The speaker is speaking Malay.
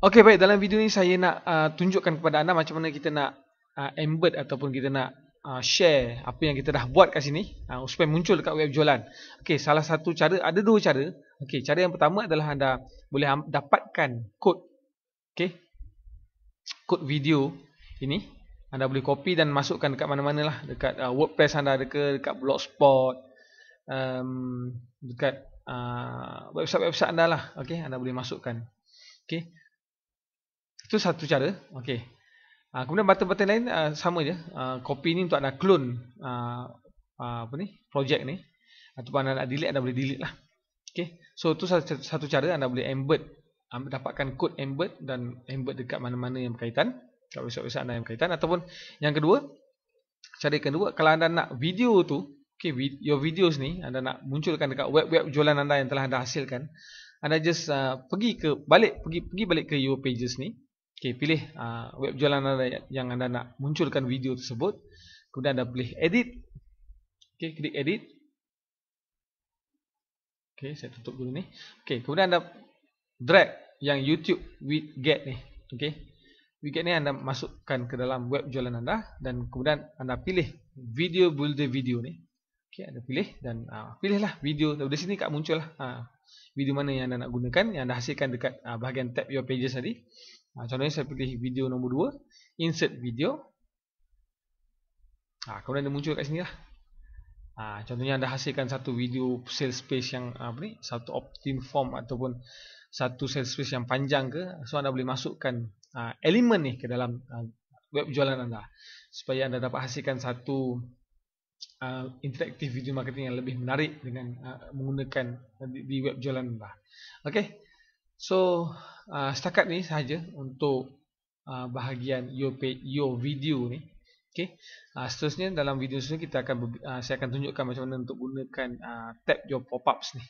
Okey baik dalam video ni saya nak uh, tunjukkan kepada anda macam mana kita nak uh, embed ataupun kita nak uh, share apa yang kita dah buat kat sini uh, supaya muncul dekat web jualan. Okey salah satu cara ada dua cara. Okey cara yang pertama adalah anda boleh dapatkan kod okey kod video ini anda boleh copy dan masukkan dekat mana-mana lah dekat uh, WordPress anda ada ke dekat Blogspot um, dekat uh, website-website uh, anda lah okey anda boleh masukkan. Okey itu satu cara. Okey. Ha, kemudian button-button lain uh, sama je. Uh, copy ni untuk nak clone uh, uh, apa ni? Project ni. atau anda nak delete anda boleh delete lah. Okey. So tu satu cara anda boleh embed dapatkan kod embed dan embed dekat mana-mana yang berkaitan dekat website-website anda yang berkaitan ataupun yang kedua cara yang kedua kalau anda nak video tu okay, your videos ni anda nak munculkan dekat web-web jualan anda yang telah anda hasilkan anda just uh, pergi ke balik pergi pergi balik ke your pages ni Okay, pilih uh, web jualan anda yang anda nak munculkan video tersebut. Kemudian anda pilih edit. Okay, klik edit. Okay, saya tutup dulu ni. Okay, kemudian anda drag yang YouTube widget ni. Okay, widget ni anda masukkan ke dalam web jualan anda. Dan kemudian anda pilih video builder video ni. Okay, anda pilih dan uh, pilihlah video. Dari sini kat muncullah Uh, ah, video mana yang anda nak gunakan. Yang anda hasilkan dekat bahagian tab your pages tadi. Ha, contohnya saya pilih video nombor 2. Insert video. Ha, kemudian dia muncul kat sini lah. Ha, contohnya anda hasilkan satu video sales space yang apa ni, satu optim form ataupun satu sales space yang panjang ke. So anda boleh masukkan ha, elemen ni ke dalam ha, web jualan anda. Supaya anda dapat hasilkan satu ha, interaktif video marketing yang lebih menarik dengan ha, menggunakan di, di web jualan anda. Okay. So uh, setakat ni sahaja untuk uh, bahagian your, page, your video ni. Okay. Uh, seterusnya dalam video seterusnya kita akan uh, saya akan tunjukkan macam mana untuk gunakan uh, tab your pop-ups ni.